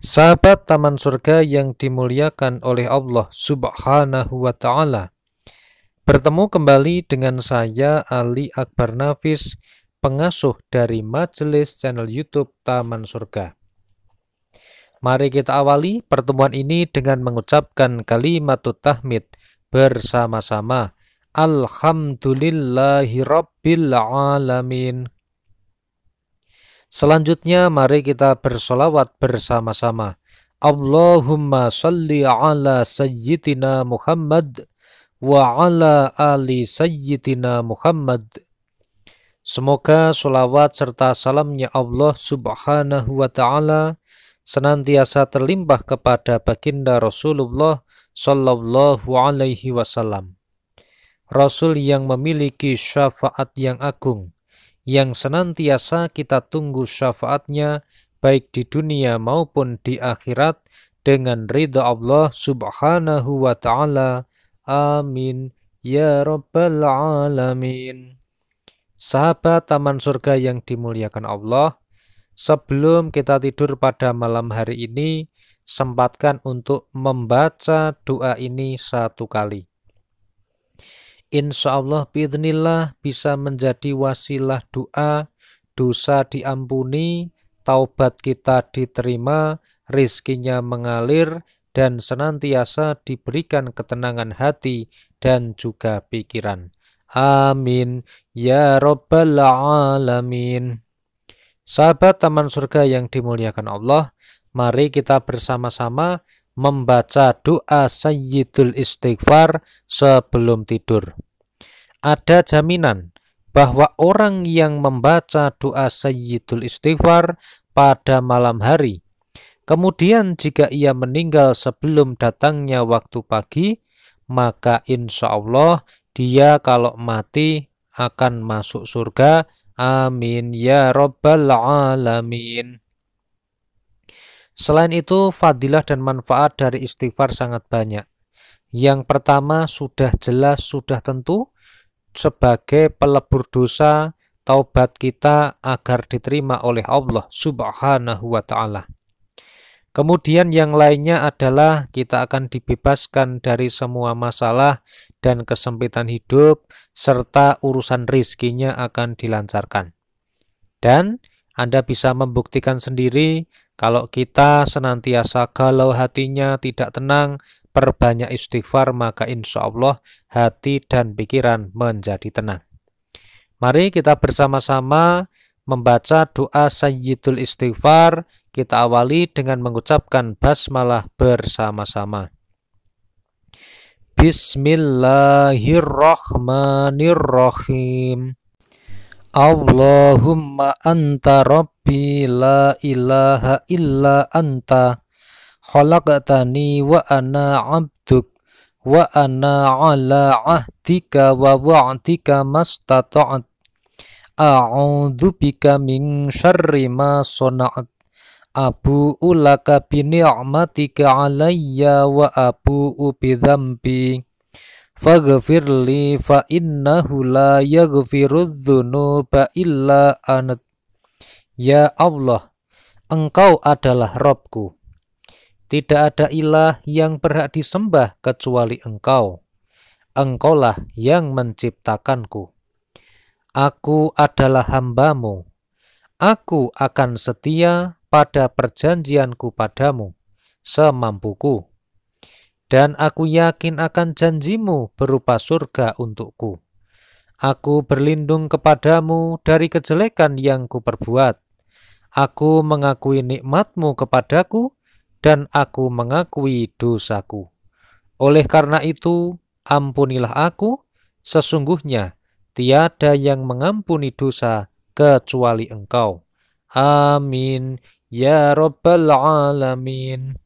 Sahabat taman surga yang dimuliakan oleh Allah Subhanahu wa taala. Bertemu kembali dengan saya Ali Akbar Nafis, pengasuh dari majelis channel YouTube Taman Surga. Mari kita awali pertemuan ini dengan mengucapkan kalimat tahmid bersama-sama. Alhamdulillahirabbil alamin. Selanjutnya mari kita bersolawat bersama-sama. Allahumma salli ala sayyidina Muhammad wa ala ali sayyidina Muhammad. Semoga solawat serta salamnya Allah subhanahu wa ta'ala senantiasa terlimpah kepada baginda Rasulullah sallallahu Alaihi Wasallam, Rasul yang memiliki syafaat yang agung, yang senantiasa kita tunggu syafaatnya baik di dunia maupun di akhirat dengan ridha Allah subhanahu wa ta'ala. Amin. Ya Rabbal Alamin. Sahabat Taman Surga yang dimuliakan Allah, sebelum kita tidur pada malam hari ini, sempatkan untuk membaca doa ini satu kali. Insya Allah biidnillah bisa menjadi wasilah doa, dosa diampuni, taubat kita diterima, rizkinya mengalir, dan senantiasa diberikan ketenangan hati dan juga pikiran. Amin. Ya Rabbal Alamin. Sahabat Taman Surga yang dimuliakan Allah, mari kita bersama-sama membaca doa Sayyidul Istighfar sebelum tidur. Ada jaminan bahwa orang yang membaca doa Sayyidul Istighfar pada malam hari, kemudian jika ia meninggal sebelum datangnya waktu pagi, maka insya Allah dia kalau mati akan masuk surga. Amin ya Rabbal Alamin. Selain itu, fadilah dan manfaat dari istighfar sangat banyak. Yang pertama sudah jelas, sudah tentu sebagai pelebur dosa taubat kita agar diterima oleh Allah Subhanahu wa taala. Kemudian yang lainnya adalah kita akan dibebaskan dari semua masalah dan kesempitan hidup serta urusan rizkinya akan dilancarkan. Dan anda bisa membuktikan sendiri kalau kita senantiasa galau hatinya tidak tenang, perbanyak istighfar maka insya Allah hati dan pikiran menjadi tenang. Mari kita bersama-sama membaca doa Sayyidul Istighfar. Kita awali dengan mengucapkan basmalah bersama-sama. Bismillahirrahmanirrahim. Allahumma anta rabbi la ilaha illa anta khalaqtani wa ana abduk wa ana ala ahdika wa wa'dika mastata'at a'udhu bika min syarri ma sona'at abu ulaka bi ni'matika alayya wa abu bi dhanbi li fa innahu la dzunuba illa anat. Ya Allah, Engkau adalah Robku. Tidak ada ilah yang berhak disembah kecuali Engkau. Engkaulah yang menciptakanku. Aku adalah hambamu. Aku akan setia pada perjanjianku padamu, semampuku dan aku yakin akan janjimu berupa surga untukku. Aku berlindung kepadamu dari kejelekan yang kuperbuat. Aku mengakui nikmatmu kepadaku, dan aku mengakui dosaku. Oleh karena itu, ampunilah aku, sesungguhnya tiada yang mengampuni dosa kecuali engkau. Amin. Ya Rabbal Alamin.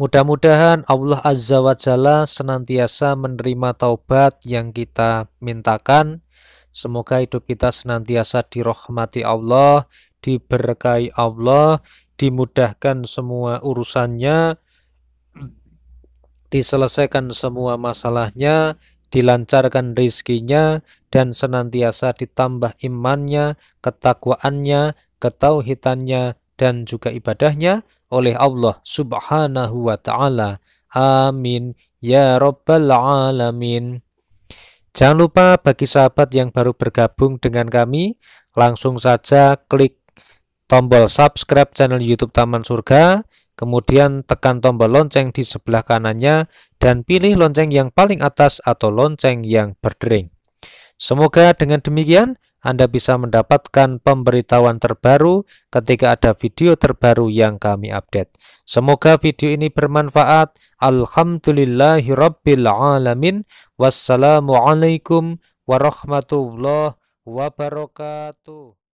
Mudah-mudahan Allah Azza wa Jalla senantiasa menerima taubat yang kita mintakan. Semoga hidup kita senantiasa dirahmati Allah, diberkahi Allah, dimudahkan semua urusannya, diselesaikan semua masalahnya, dilancarkan rizkinya, dan senantiasa ditambah imannya, ketakwaannya, ketauhidannya, dan juga ibadahnya oleh Allah Subhanahu wa taala. Amin ya rabbal alamin. Jangan lupa bagi sahabat yang baru bergabung dengan kami, langsung saja klik tombol subscribe channel YouTube Taman Surga, kemudian tekan tombol lonceng di sebelah kanannya dan pilih lonceng yang paling atas atau lonceng yang berdering. Semoga dengan demikian anda bisa mendapatkan pemberitahuan terbaru ketika ada video terbaru yang kami update. Semoga video ini bermanfaat. Alhamdulillahirrabbilalamin. Wassalamualaikum warahmatullahi wabarakatuh.